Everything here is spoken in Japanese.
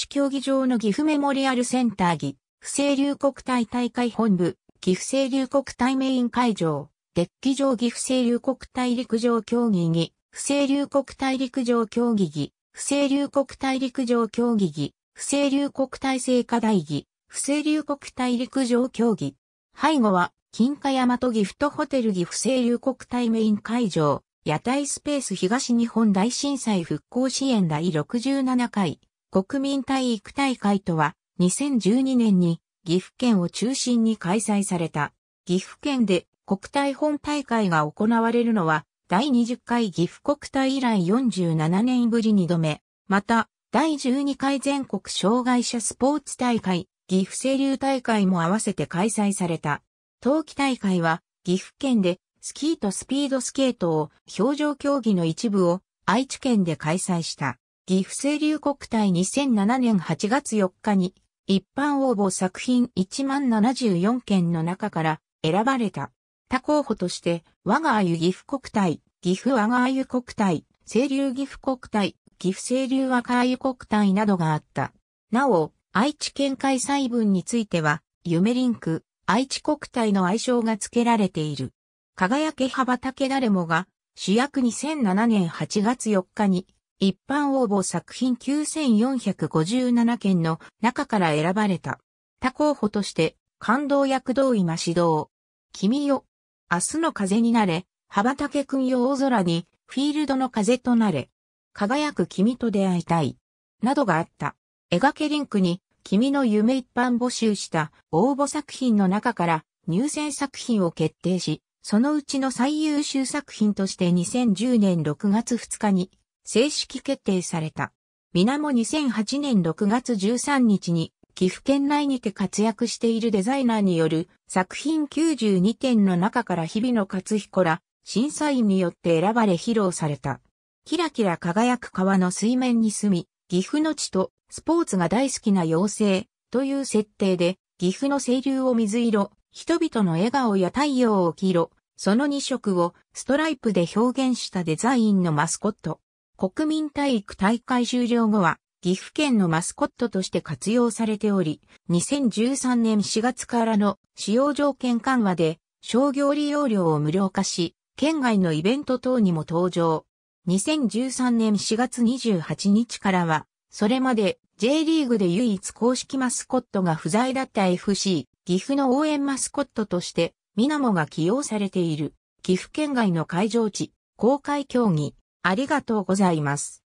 市競技場の岐阜メモリアルセンター岐、不正流国体大会本部、岐阜清流国体メイン会場、デッキ上岐阜清流国体陸上競技儀、不正流国体陸上競技儀、不正流国体陸上競技儀、不正流国体聖火台儀、不正流国体陸上競技。背後は、金華山とギフトホテル岐阜清流国体メイン会場、屋台スペース東日本大震災復興支援第67回国民体育大会とは、2012年に岐阜県を中心に開催された。岐阜県で国体本大会が行われるのは、第20回岐阜国体以来47年ぶり2度目。また、第12回全国障害者スポーツ大会、岐阜清流大会も合わせて開催された。冬季大会は、岐阜県でスキーとスピードスケートを表情競技の一部を愛知県で開催した。岐阜清流国体2007年8月4日に、一般応募作品1万7 4件の中から選ばれた。他候補として、我が鮎岐阜国体、岐阜我が鮎国体、清流岐阜国体、岐阜清流和歌鮎国体などがあった。なお、愛知県開催分については、夢リンク、愛知国体の愛称が付けられている。輝け羽ばたけ誰もが、主役2007年8月4日に、一般応募作品9457件の中から選ばれた。他候補として、感動躍動今指導。君よ。明日の風になれ、羽ばたけくんよ大空に、フィールドの風となれ。輝く君と出会いたい。などがあった。描けリンクに、君の夢一般募集した応募作品の中から入選作品を決定し、そのうちの最優秀作品として2010年6月2日に正式決定された。みなも2008年6月13日に岐阜県内にて活躍しているデザイナーによる作品92点の中から日々の勝彦ら審査員によって選ばれ披露された。キラキラ輝く川の水面に住み、岐阜の地とスポーツが大好きな妖精という設定で、岐阜の清流を水色、人々の笑顔や太陽を黄色、その2色をストライプで表現したデザインのマスコット。国民体育大会終了後は、岐阜県のマスコットとして活用されており、2013年4月からの使用条件緩和で商業利用料を無料化し、県外のイベント等にも登場。2013年4月28日からは、それまで J リーグで唯一公式マスコットが不在だった FC、岐阜の応援マスコットとして、ミナモが起用されている、岐阜県外の会場地、公開競技、ありがとうございます。